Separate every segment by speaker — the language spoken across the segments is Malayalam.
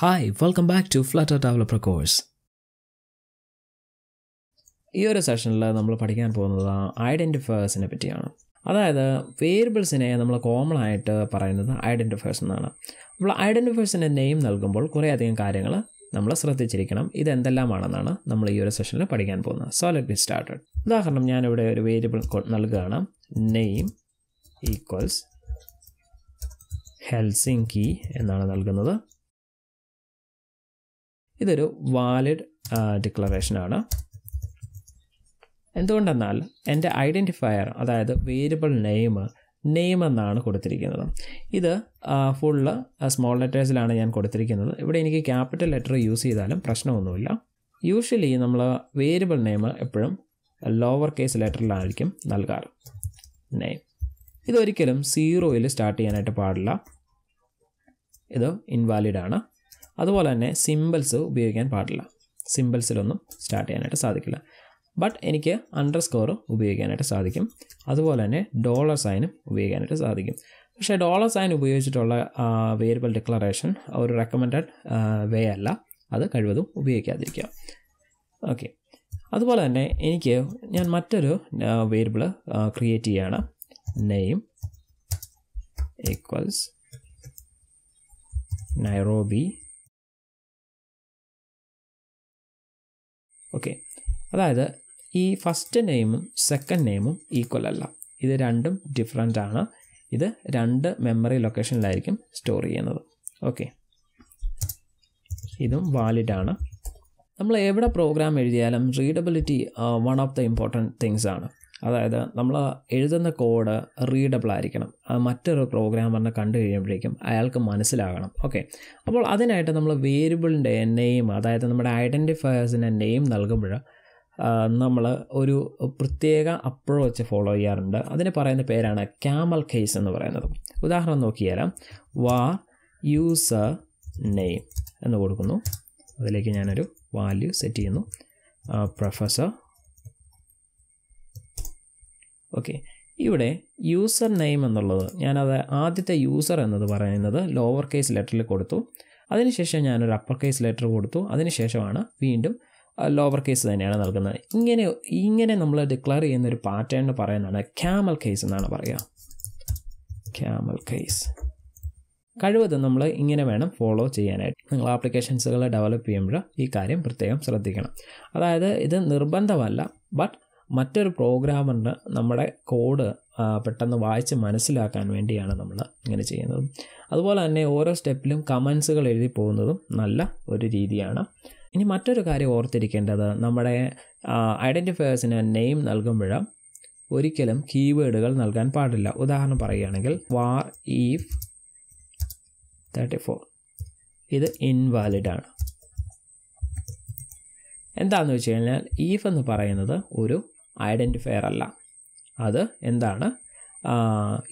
Speaker 1: hi welcome back to Flutter developer course ഈ ഒരു സെഷനിൽ നമ്മൾ പഠിക്കാൻ പോകുന്നത് ഐഡൻറ്റിഫയേഴ്സിനെ പറ്റിയാണ് അതായത് വേരിയബിൾസിനെ നമ്മൾ കോമൺ ആയിട്ട് പറയുന്നത് ഐഡൻറ്റിഫയേഴ്സ് എന്നാണ് നമ്മൾ ഐഡൻറ്റിഫയേഴ്സിൻ്റെ നെയിം നൽകുമ്പോൾ കുറേയധികം കാര്യങ്ങൾ നമ്മൾ ശ്രദ്ധിച്ചിരിക്കണം ഇതെന്തെല്ലാമാണെന്നാണ് നമ്മൾ ഈ ഒരു സെഷനിൽ പഠിക്കാൻ പോകുന്നത് സോ ലെറ്റ് ബി സ്റ്റാർട്ടഡ് ഉദാഹരണം ഞാനിവിടെ ഒരു വേരിയബിൾ നൽകുകയാണ് നെയിം ഈക്വൽസ് ഹെൽസിങ്കി എന്നാണ് നൽകുന്നത് ഇതൊരു വാലിഡ് ആണ് എന്തുകൊണ്ടെന്നാൽ എൻ്റെ ഐഡൻറ്റിഫയർ അതായത് വേരിയബിൾ നെയിം നെയിം എന്നാണ് കൊടുത്തിരിക്കുന്നത് ഇത് ഫുള്ള് സ്മോൾ ലെറ്റേഴ്സിലാണ് ഞാൻ കൊടുത്തിരിക്കുന്നത് ഇവിടെ എനിക്ക് ക്യാപിറ്റൽ ലെറ്റർ യൂസ് ചെയ്താലും പ്രശ്നമൊന്നുമില്ല യൂഷ്വലി നമ്മൾ വേരിയബിൾ നെയിം എപ്പോഴും ലോവർ കേസ് ലെറ്ററിലായിരിക്കും നൽകാറ് നെയിം ഇതൊരിക്കലും സീറോയിൽ സ്റ്റാർട്ട് ചെയ്യാനായിട്ട് പാടില്ല ഇത് ഇൻവാലിഡ് ആണ് അതുപോലെ തന്നെ സിമ്പിൾസ് ഉപയോഗിക്കാൻ പാടില്ല സിമ്പിൾസിലൊന്നും സ്റ്റാർട്ട് ചെയ്യാനായിട്ട് സാധിക്കില്ല ബട്ട് എനിക്ക് അണ്ടർ സ്കോർ ഉപയോഗിക്കാനായിട്ട് സാധിക്കും അതുപോലെ തന്നെ ഡോളർ സൈനും ഉപയോഗിക്കാനായിട്ട് സാധിക്കും പക്ഷേ ഡോളർ സൈൻ ഉപയോഗിച്ചിട്ടുള്ള വേരിയബിൾ ഡിക്ലറേഷൻ ഒരു റെക്കമെൻഡ് വേ അല്ല അത് കഴിവതും ഉപയോഗിക്കാതിരിക്കുക ഓക്കെ അതുപോലെ തന്നെ എനിക്ക് ഞാൻ മറ്റൊരു വേരിയബിൾ ക്രിയേറ്റ് ചെയ്യുകയാണ് നെയിം ഈക്വൽസ് നൈറോബി ഓക്കെ അതായത് ഈ ഫസ്റ്റ് നെയിമും സെക്കൻഡ് നെയിമും ഈക്വൽ അല്ല ഇത് രണ്ടും ഡിഫറെൻ്റ് ആണ് ഇത് രണ്ട് മെമ്മറി ലൊക്കേഷനിലായിരിക്കും സ്റ്റോർ ചെയ്യുന്നത് ഓക്കെ ഇതും വാലിഡ് ആണ് നമ്മൾ എവിടെ പ്രോഗ്രാം എഴുതിയാലും readability one of the important things ആണ് അതായത് നമ്മൾ എഴുതുന്ന കോഡ് റീഡബിൾ ആയിരിക്കണം മറ്റൊരു പ്രോഗ്രാമറിനെ കണ്ടു കഴിയുമ്പോഴേക്കും അയാൾക്ക് മനസ്സിലാകണം ഓക്കെ അപ്പോൾ അതിനായിട്ട് നമ്മൾ വേരിയബിളിൻ്റെ നെയിം അതായത് നമ്മുടെ ഐഡൻറ്റിഫയേഴ്സിൻ്റെ നെയിം നൽകുമ്പോൾ നമ്മൾ ഒരു പ്രത്യേക അപ്രോച്ച് ഫോളോ ചെയ്യാറുണ്ട് അതിന് പറയുന്ന പേരാണ് ക്യാമൽ കേസ് എന്ന് പറയുന്നത് ഉദാഹരണം നോക്കിയാൽ വാ യൂസർ നെയിം എന്ന് കൊടുക്കുന്നു അതിലേക്ക് ഞാനൊരു വാല്യൂ സെറ്റ് ചെയ്യുന്നു പ്രൊഫസർ ഓക്കെ ഇവിടെ യൂസർ നെയിം എന്നുള്ളത് ഞാനത് ആദ്യത്തെ യൂസർ എന്നത് പറയുന്നത് ലോവർ കേസ് ലെറ്ററിൽ കൊടുത്തു അതിനുശേഷം ഞാനൊരു അപ്പർ കേസ് ലെറ്റർ കൊടുത്തു അതിനുശേഷമാണ് വീണ്ടും ലോവർ കേസ് തന്നെയാണ് നൽകുന്നത് ഇങ്ങനെ ഇങ്ങനെ നമ്മൾ ഡിക്ലെയർ ചെയ്യുന്ന ഒരു പാറ്റേൺ പറയുന്നതാണ് ക്യാമൽ കേസ് എന്നാണ് പറയുക ക്യാമൽ കേസ് കഴിവത് നമ്മൾ ഇങ്ങനെ വേണം ഫോളോ ചെയ്യാനായിട്ട് നിങ്ങൾ ആപ്ലിക്കേഷൻസുകൾ ഡെവലപ്പ് ചെയ്യുമ്പോൾ ഈ കാര്യം പ്രത്യേകം ശ്രദ്ധിക്കണം അതായത് ഇത് നിർബന്ധമല്ല ബട്ട് മറ്റൊരു പ്രോഗ്രാമറിന് നമ്മുടെ കോഡ് പെട്ടെന്ന് വായിച്ച് മനസ്സിലാക്കാൻ വേണ്ടിയാണ് നമ്മൾ ഇങ്ങനെ ചെയ്യുന്നത് അതുപോലെ തന്നെ ഓരോ സ്റ്റെപ്പിലും കമൻസുകൾ എഴുതി പോകുന്നതും നല്ല ഒരു രീതിയാണ് ഇനി മറ്റൊരു കാര്യം ഓർത്തിരിക്കേണ്ടത് നമ്മുടെ ഐഡൻറ്റിഫയേഴ്സിന് നെയിം നൽകുമ്പോൾ ഒരിക്കലും കീവേഡുകൾ നൽകാൻ പാടില്ല ഉദാഹരണം പറയുകയാണെങ്കിൽ വാർ ഈഫ് തേർട്ടി ഫോർ ഇത് ഇൻവാലിഡാണ് എന്താണെന്ന് വെച്ച് കഴിഞ്ഞാൽ ഈഫ് എന്ന് പറയുന്നത് ഒരു ഐഡൻറ്റിഫയർ അല്ല അത് എന്താണ്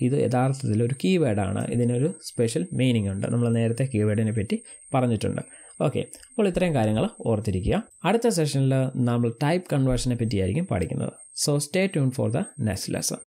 Speaker 1: ഇത് യഥാർത്ഥത്തിൽ ഒരു കീവേഡാണ് ഇതിനൊരു സ്പെഷ്യൽ മീനിങ് ഉണ്ട് നമ്മൾ നേരത്തെ കീവേഡിനെ പറ്റി പറഞ്ഞിട്ടുണ്ട് ഓക്കെ അപ്പോൾ ഇത്രയും കാര്യങ്ങൾ ഓർത്തിരിക്കുക അടുത്ത സെഷനിൽ നമ്മൾ ടൈപ്പ് കൺവേർഷനെ പറ്റിയായിരിക്കും പഠിക്കുന്നത് so stay tune for the next lesson